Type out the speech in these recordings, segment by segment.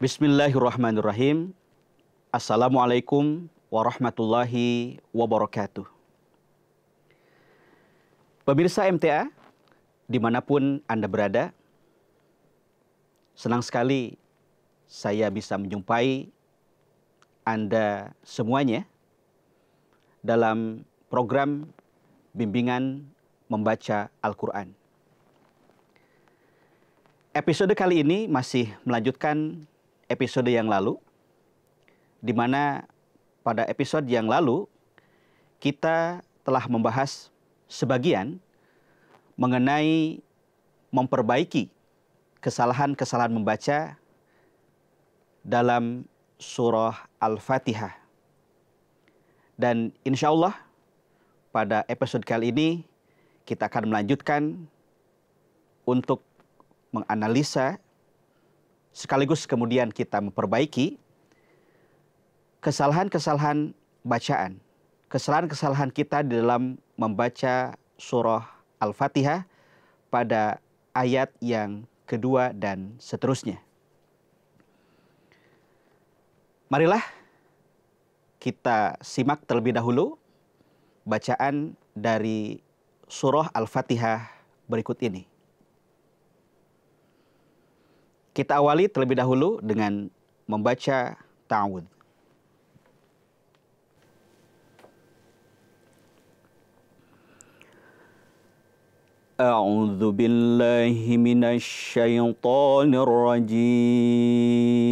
Bismillahirrahmanirrahim. Assalamualaikum warahmatullahi wabarakatuh. Pemirsa MTA, dimanapun Anda berada, senang sekali saya bisa menjumpai anda semuanya dalam program bimbingan membaca Al-Quran. Episode kali ini masih melanjutkan episode yang lalu, di mana pada episode yang lalu kita telah membahas sebagian mengenai memperbaiki kesalahan-kesalahan membaca dalam surah Al-Fatihah. Dan insya Allah pada episode kali ini kita akan melanjutkan untuk menganalisa sekaligus kemudian kita memperbaiki kesalahan-kesalahan bacaan, kesalahan-kesalahan kita di dalam membaca surah Al-Fatihah pada ayat yang kedua dan seterusnya. Marilah kita simak terlebih dahulu bacaan dari surah Al-Fatihah berikut ini. Kita awali terlebih dahulu dengan membaca ta'awud. A'udzu billahi minasy syaithanir rajim.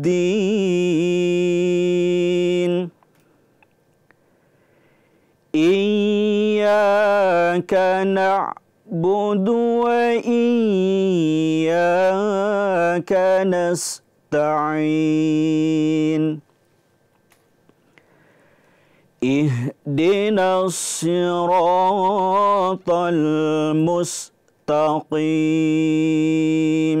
الدين إياك نعبد وإياك نستعين اهدنا الصراط المستقيم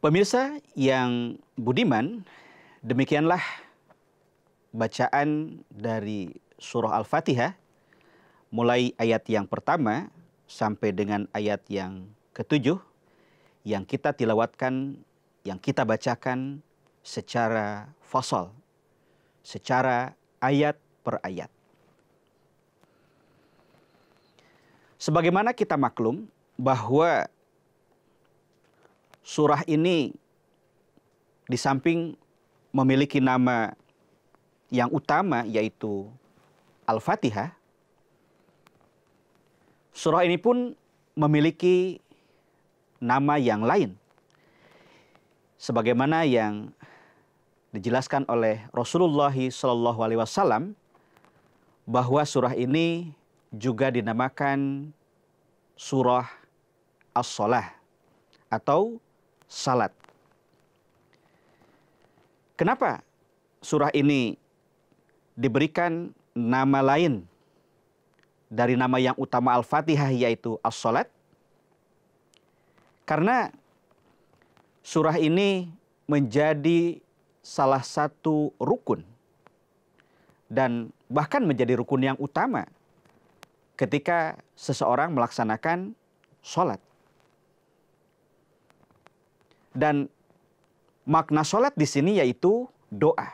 Pemirsa yang budiman, demikianlah bacaan dari surah Al-Fatihah mulai ayat yang pertama sampai dengan ayat yang ketujuh yang kita tilawatkan, yang kita bacakan secara fasal, secara ayat per ayat. Sebagaimana kita maklum bahwa surah ini di samping memiliki nama yang utama yaitu Al-Fatihah, surah ini pun memiliki nama yang lain. Sebagaimana yang dijelaskan oleh Rasulullah Shallallahu Alaihi Wasallam bahwa surah ini juga dinamakan surah as solah atau salat. Kenapa surah ini diberikan nama lain dari nama yang utama Al-Fatihah yaitu As-Salat? Karena surah ini menjadi salah satu rukun dan bahkan menjadi rukun yang utama ketika seseorang melaksanakan sholat. Dan makna sholat di sini yaitu doa.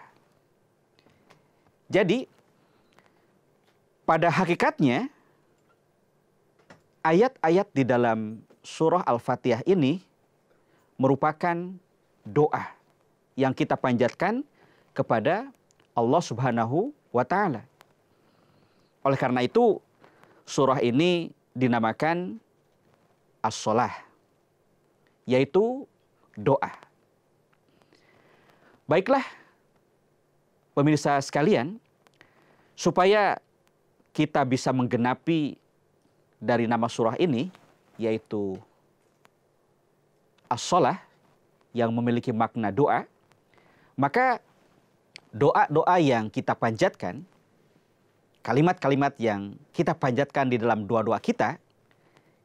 Jadi, pada hakikatnya, ayat-ayat di dalam surah Al-Fatihah ini merupakan doa yang kita panjatkan kepada Allah Subhanahu wa taala. Oleh karena itu, surah ini dinamakan as solah yaitu doa. Baiklah, pemirsa sekalian, supaya kita bisa menggenapi dari nama surah ini, yaitu as-salah yang memiliki makna doa, maka doa-doa yang kita panjatkan, kalimat-kalimat yang kita panjatkan di dalam doa-doa kita,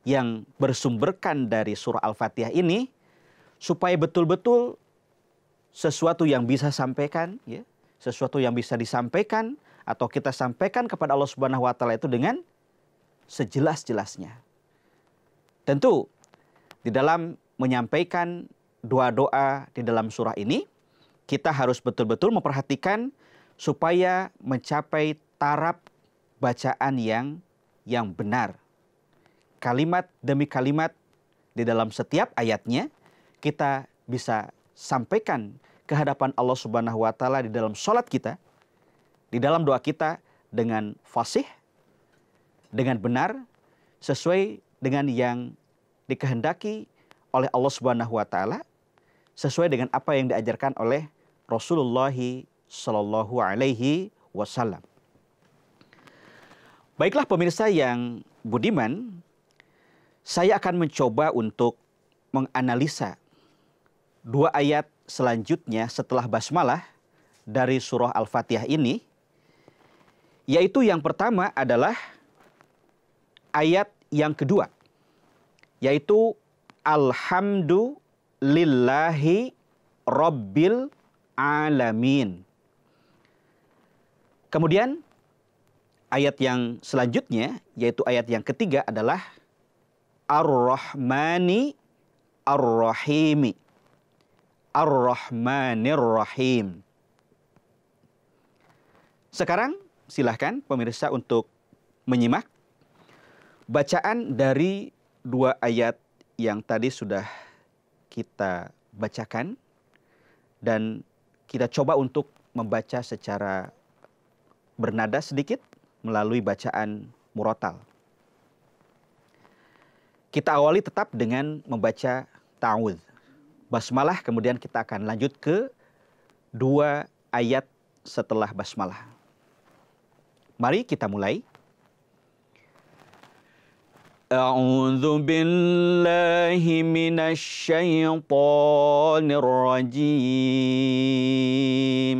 yang bersumberkan dari surah Al-Fatihah ini supaya betul-betul sesuatu yang bisa sampaikan ya, sesuatu yang bisa disampaikan atau kita sampaikan kepada Allah Subhanahu wa taala itu dengan sejelas-jelasnya. Tentu di dalam menyampaikan dua doa di dalam surah ini kita harus betul-betul memperhatikan supaya mencapai taraf bacaan yang yang benar. Kalimat demi kalimat di dalam setiap ayatnya kita bisa sampaikan kehadapan Allah Subhanahu wa taala di dalam sholat kita, di dalam doa kita dengan fasih, dengan benar, sesuai dengan yang dikehendaki oleh Allah Subhanahu wa taala, sesuai dengan apa yang diajarkan oleh Rasulullah Shallallahu alaihi wasallam. Baiklah pemirsa yang budiman, saya akan mencoba untuk menganalisa dua ayat selanjutnya setelah basmalah dari surah Al-Fatihah ini yaitu yang pertama adalah ayat yang kedua yaitu alhamdulillahi rabbil alamin. Kemudian ayat yang selanjutnya yaitu ayat yang ketiga adalah Ar-Rahmani Ar-Rahimi. Ar-Rahmanir Rahim. Sekarang silahkan pemirsa untuk menyimak bacaan dari dua ayat yang tadi sudah kita bacakan dan kita coba untuk membaca secara bernada sedikit melalui bacaan murotal. Kita awali tetap dengan membaca ta'awudz basmalah kemudian kita akan lanjut ke dua ayat setelah basmalah. Mari kita mulai. أعوذ بالله من الشيطان الرجيم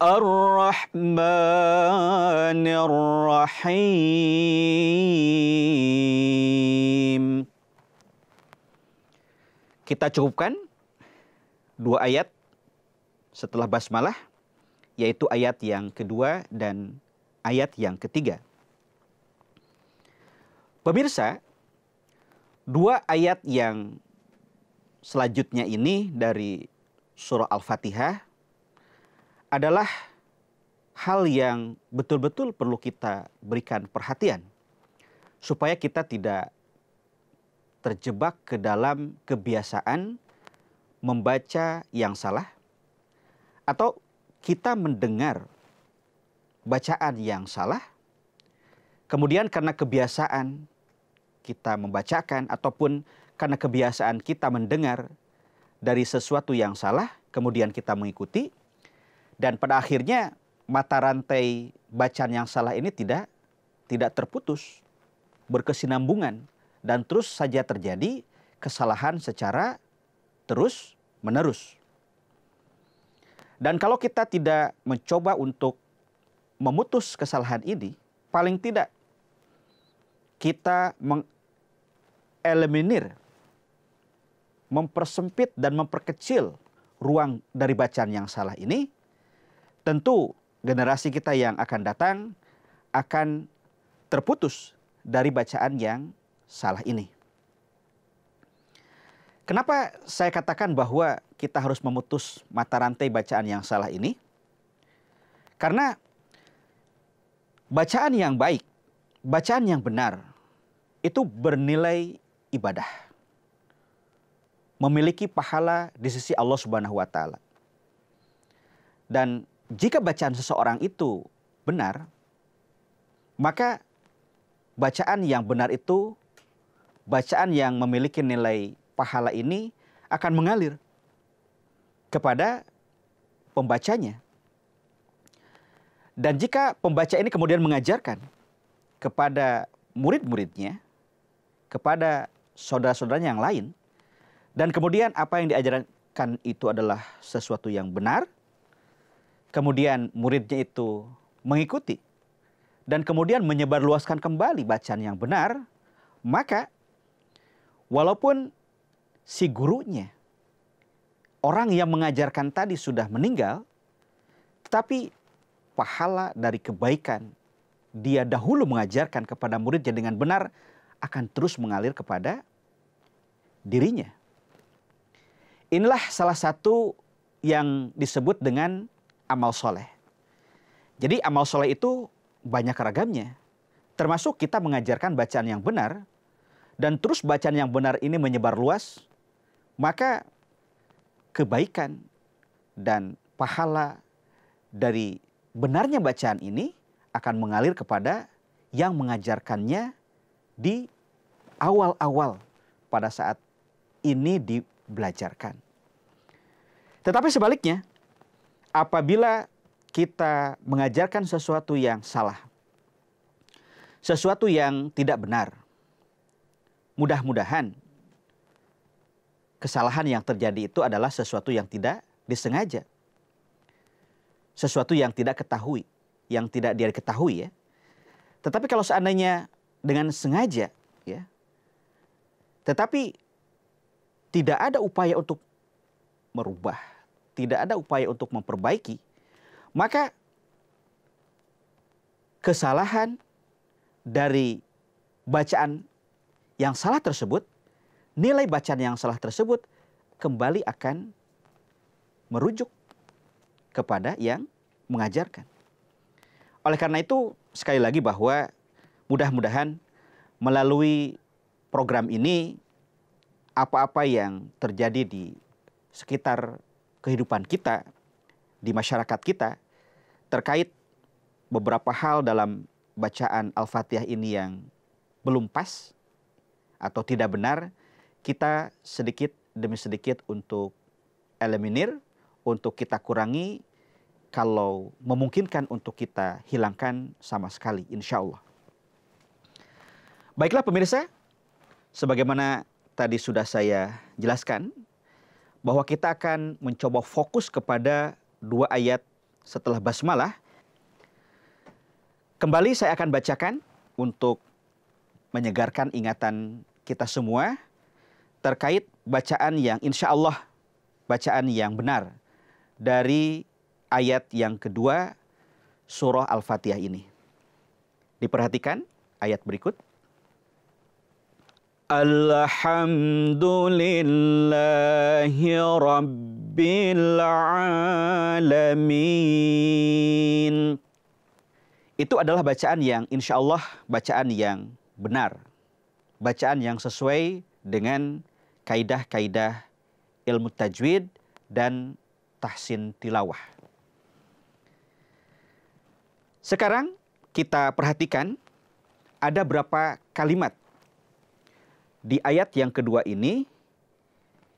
الرحمن الرحيم Kita cukupkan dua ayat setelah basmalah yaitu ayat yang kedua dan ayat yang ketiga. Pemirsa, dua ayat yang selanjutnya ini dari surah Al-Fatihah adalah hal yang betul-betul perlu kita berikan perhatian supaya kita tidak terjebak ke dalam kebiasaan membaca yang salah atau kita mendengar bacaan yang salah kemudian karena kebiasaan kita membacakan ataupun karena kebiasaan kita mendengar dari sesuatu yang salah kemudian kita mengikuti dan pada akhirnya mata rantai bacaan yang salah ini tidak tidak terputus, berkesinambungan dan terus saja terjadi kesalahan secara terus menerus. Dan kalau kita tidak mencoba untuk memutus kesalahan ini, paling tidak kita mengeliminir, mempersempit dan memperkecil ruang dari bacaan yang salah ini, tentu generasi kita yang akan datang akan terputus dari bacaan yang salah ini. Kenapa saya katakan bahwa kita harus memutus mata rantai bacaan yang salah ini? Karena bacaan yang baik, bacaan yang benar itu bernilai ibadah. Memiliki pahala di sisi Allah Subhanahu wa taala. Dan jika bacaan seseorang itu benar, maka bacaan yang benar itu, bacaan yang memiliki nilai pahala ini akan mengalir kepada pembacanya. Dan jika pembaca ini kemudian mengajarkan kepada murid-muridnya, kepada saudara-saudaranya yang lain, dan kemudian apa yang diajarkan itu adalah sesuatu yang benar, kemudian muridnya itu mengikuti dan kemudian menyebarluaskan kembali bacaan yang benar, maka walaupun si gurunya orang yang mengajarkan tadi sudah meninggal, tetapi pahala dari kebaikan dia dahulu mengajarkan kepada muridnya dengan benar akan terus mengalir kepada dirinya. Inilah salah satu yang disebut dengan amal soleh. Jadi amal soleh itu banyak ragamnya. Termasuk kita mengajarkan bacaan yang benar. Dan terus bacaan yang benar ini menyebar luas. Maka kebaikan dan pahala dari benarnya bacaan ini akan mengalir kepada yang mengajarkannya di awal-awal pada saat ini dibelajarkan. Tetapi sebaliknya, apabila kita mengajarkan sesuatu yang salah, sesuatu yang tidak benar, mudah-mudahan kesalahan yang terjadi itu adalah sesuatu yang tidak disengaja. Sesuatu yang tidak ketahui, yang tidak dia ketahui ya. Tetapi kalau seandainya dengan sengaja ya. Tetapi tidak ada upaya untuk merubah tidak ada upaya untuk memperbaiki, maka kesalahan dari bacaan yang salah tersebut, nilai bacaan yang salah tersebut kembali akan merujuk kepada yang mengajarkan. Oleh karena itu, sekali lagi bahwa mudah-mudahan melalui program ini apa-apa yang terjadi di sekitar kehidupan kita di masyarakat kita terkait beberapa hal dalam bacaan Al-Fatihah ini yang belum pas atau tidak benar, kita sedikit demi sedikit untuk eliminir, untuk kita kurangi, kalau memungkinkan untuk kita hilangkan sama sekali, insya Allah. Baiklah pemirsa, sebagaimana tadi sudah saya jelaskan, bahwa kita akan mencoba fokus kepada dua ayat setelah basmalah. Kembali saya akan bacakan untuk menyegarkan ingatan kita semua terkait bacaan yang insya Allah bacaan yang benar dari ayat yang kedua surah Al-Fatihah ini. Diperhatikan ayat berikut. Alhamdulillahi Rabbil Alamin itu adalah bacaan yang insya Allah bacaan yang benar. Bacaan yang sesuai dengan kaidah-kaidah ilmu tajwid dan tahsin tilawah. Sekarang kita perhatikan ada berapa kalimat di ayat yang kedua ini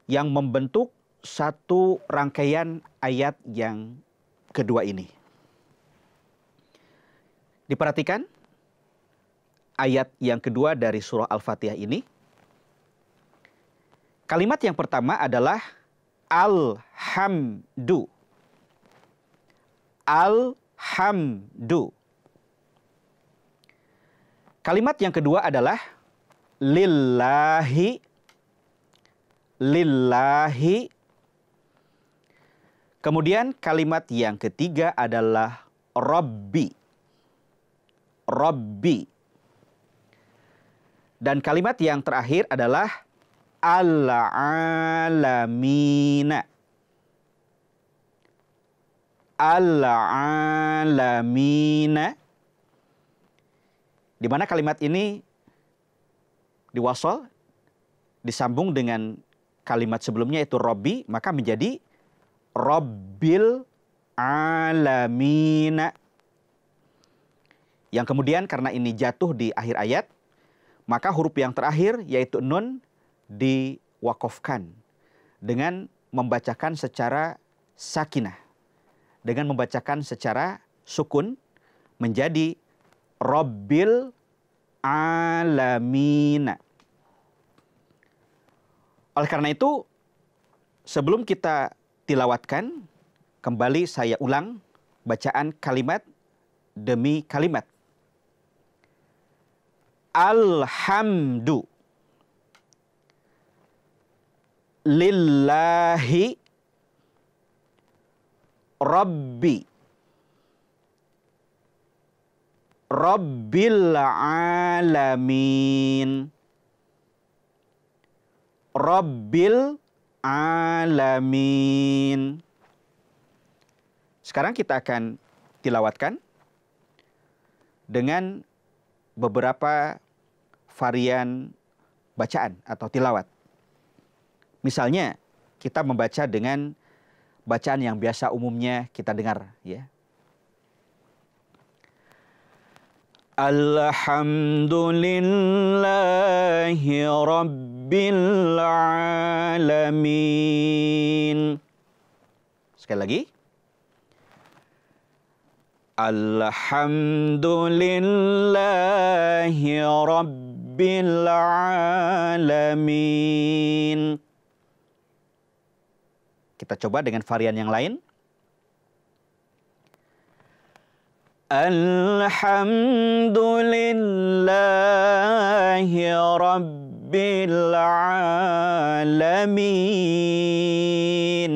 yang membentuk satu rangkaian ayat yang kedua ini. Diperhatikan ayat yang kedua dari surah Al-Fatihah ini. Kalimat yang pertama adalah alhamdu. Alhamdu. Kalimat yang kedua adalah lillahi lillahi Kemudian kalimat yang ketiga adalah Robbi. Robbi. Dan kalimat yang terakhir adalah Al-alamina. Al-alamina. Di mana kalimat ini diwasol disambung dengan kalimat sebelumnya itu Robi maka menjadi Robil alamina. Yang kemudian karena ini jatuh di akhir ayat, maka huruf yang terakhir yaitu nun diwakofkan dengan membacakan secara sakinah. Dengan membacakan secara sukun menjadi Robil alamina. Oleh karena itu, sebelum kita tilawatkan, kembali saya ulang bacaan kalimat demi kalimat. Alhamdu lillahi rabbi Rabbil alamin. Rabbil alamin. Sekarang kita akan tilawatkan dengan beberapa varian bacaan atau tilawat. Misalnya, kita membaca dengan bacaan yang biasa umumnya kita dengar ya. Alhamdulillahi Rabbil Alamin. Sekali lagi. Alhamdulillahi Rabbil Alamin. Kita coba dengan varian yang lain. الحمد لله رب العالمين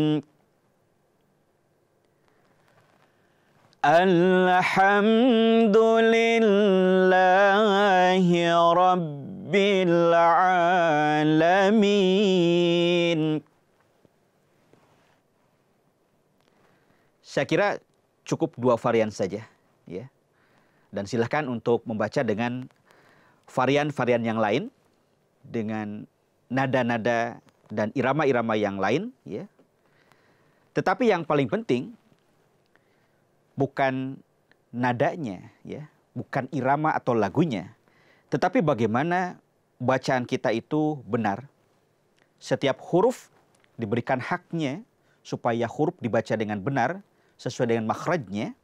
الحمد لله Saya kira cukup dua varian saja dan silahkan untuk membaca dengan varian-varian yang lain, dengan nada-nada dan irama-irama yang lain. Ya. Tetapi yang paling penting bukan nadanya, ya, bukan irama atau lagunya, tetapi bagaimana bacaan kita itu benar. Setiap huruf diberikan haknya supaya huruf dibaca dengan benar sesuai dengan makhrajnya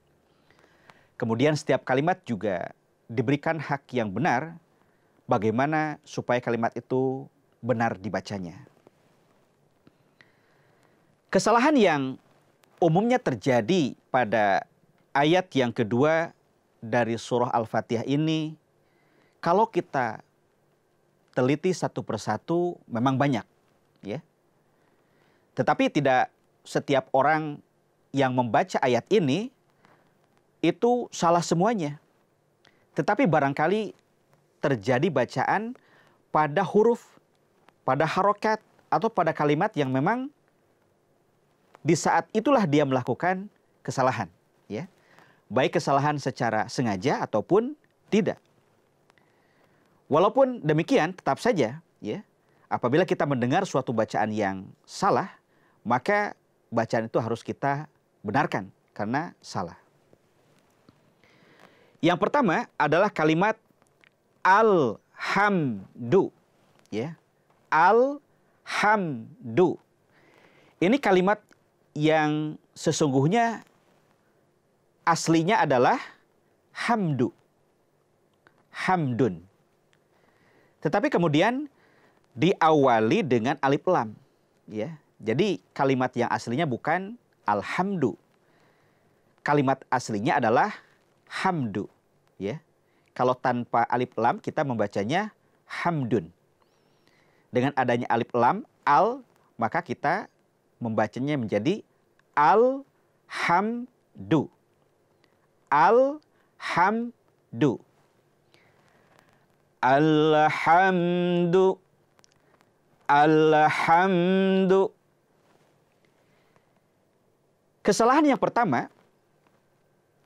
Kemudian setiap kalimat juga diberikan hak yang benar bagaimana supaya kalimat itu benar dibacanya. Kesalahan yang umumnya terjadi pada ayat yang kedua dari surah Al-Fatihah ini, kalau kita teliti satu persatu memang banyak, ya. Tetapi tidak setiap orang yang membaca ayat ini itu salah semuanya. Tetapi barangkali terjadi bacaan pada huruf, pada harokat, atau pada kalimat yang memang di saat itulah dia melakukan kesalahan. Ya. Baik kesalahan secara sengaja ataupun tidak. Walaupun demikian, tetap saja ya, apabila kita mendengar suatu bacaan yang salah, maka bacaan itu harus kita benarkan karena salah. Yang pertama adalah kalimat alhamdu. Ya. Alhamdu. Ini kalimat yang sesungguhnya aslinya adalah hamdu. Hamdun. Tetapi kemudian diawali dengan alif lam, ya. Jadi kalimat yang aslinya bukan alhamdu. Kalimat aslinya adalah hamdu ya. Kalau tanpa alif lam kita membacanya hamdun. Dengan adanya alif lam al maka kita membacanya menjadi al hamdu. Al hamdu. Alhamdu. Alhamdu. Kesalahan yang pertama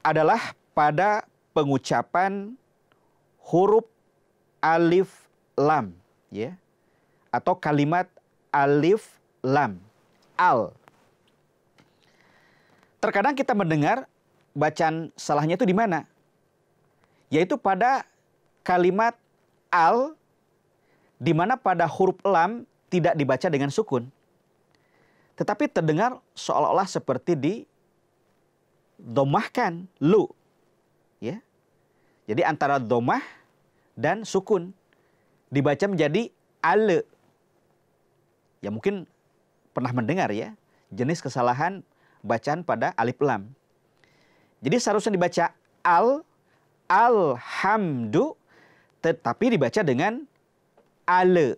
adalah pada pengucapan huruf alif lam ya atau kalimat alif lam al terkadang kita mendengar bacaan salahnya itu di mana yaitu pada kalimat al di mana pada huruf lam tidak dibaca dengan sukun tetapi terdengar seolah-olah seperti di domahkan lu Ya. Jadi antara domah dan sukun dibaca menjadi ale. Ya mungkin pernah mendengar ya jenis kesalahan bacaan pada alif lam. Jadi seharusnya dibaca al alhamdu tetapi dibaca dengan ale.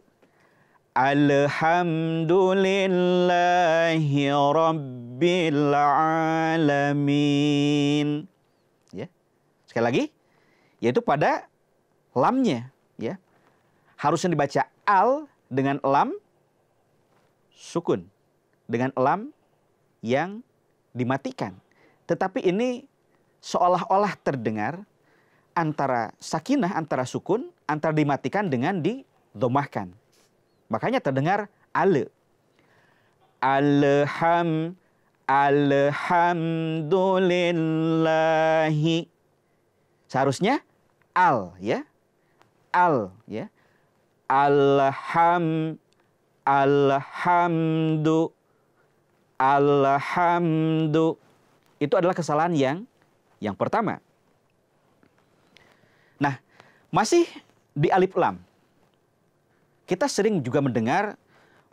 Alhamdulillahi Rabbil Alamin. Sekali lagi, yaitu pada lamnya, ya. Harusnya dibaca al dengan lam sukun, dengan lam yang dimatikan. Tetapi ini seolah-olah terdengar antara sakinah, antara sukun, antara dimatikan dengan didomahkan. Makanya terdengar ale. Alham, alhamdulillahi Seharusnya al ya. Al ya. Alham alhamdu alhamdu itu adalah kesalahan yang yang pertama. Nah, masih di alif lam. Kita sering juga mendengar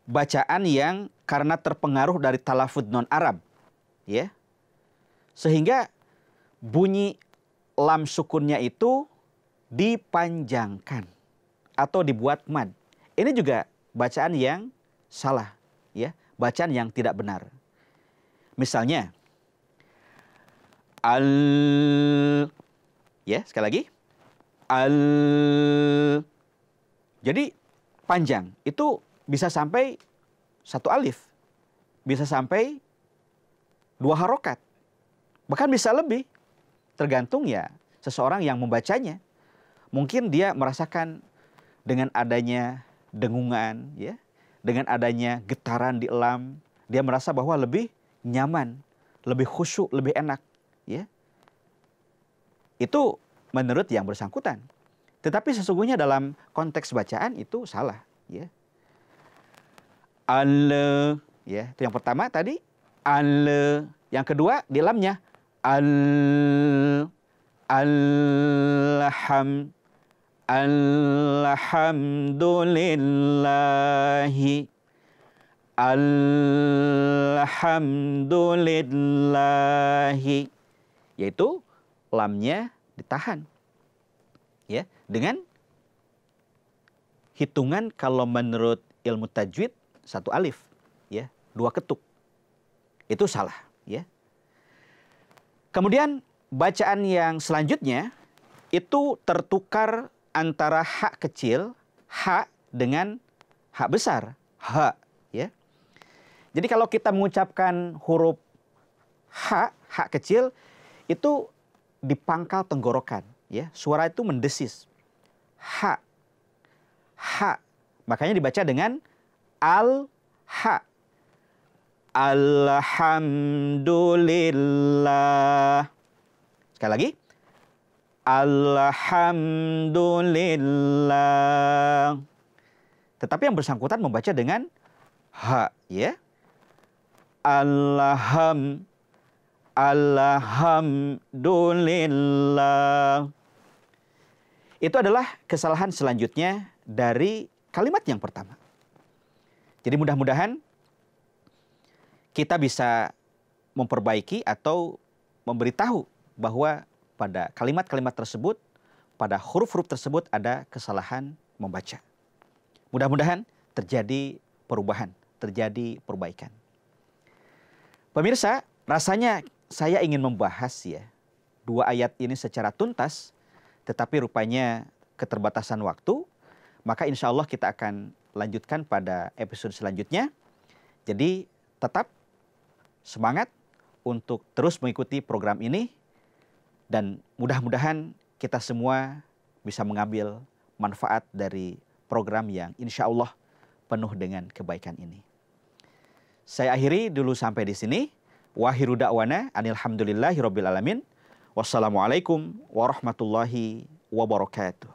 bacaan yang karena terpengaruh dari talafud non Arab, ya. Sehingga bunyi lam sukunnya itu dipanjangkan atau dibuat mad. Ini juga bacaan yang salah, ya, bacaan yang tidak benar. Misalnya al ya, sekali lagi al jadi panjang itu bisa sampai satu alif, bisa sampai dua harokat, bahkan bisa lebih tergantung ya seseorang yang membacanya. Mungkin dia merasakan dengan adanya dengungan, ya, dengan adanya getaran di elam, dia merasa bahwa lebih nyaman, lebih khusyuk, lebih enak, ya. Itu menurut yang bersangkutan. Tetapi sesungguhnya dalam konteks bacaan itu salah, ya. Ale, ya, itu yang pertama tadi. Ale, yang kedua di dalamnya al alham alhamdulillahi alhamdulillahi yaitu lamnya ditahan ya dengan hitungan kalau menurut ilmu tajwid satu alif ya dua ketuk itu salah Kemudian bacaan yang selanjutnya itu tertukar antara hak kecil, hak dengan hak besar, hak ya. Jadi kalau kita mengucapkan huruf hak, hak kecil itu dipangkal tenggorokan ya. Suara itu mendesis. Hak. Hak. Makanya dibaca dengan al hak Alhamdulillah. Sekali lagi. Alhamdulillah. Tetapi yang bersangkutan membaca dengan ha, ya. Alham Alhamdulillah. Itu adalah kesalahan selanjutnya dari kalimat yang pertama. Jadi mudah-mudahan kita bisa memperbaiki atau memberitahu bahwa pada kalimat-kalimat tersebut, pada huruf-huruf tersebut ada kesalahan membaca. Mudah-mudahan terjadi perubahan, terjadi perbaikan. Pemirsa, rasanya saya ingin membahas ya dua ayat ini secara tuntas, tetapi rupanya keterbatasan waktu, maka insya Allah kita akan lanjutkan pada episode selanjutnya. Jadi tetap semangat untuk terus mengikuti program ini dan mudah-mudahan kita semua bisa mengambil manfaat dari program yang insya Allah penuh dengan kebaikan ini. Saya akhiri dulu sampai di sini. Wahiru da'wana anilhamdulillahi alamin. Wassalamualaikum warahmatullahi wabarakatuh.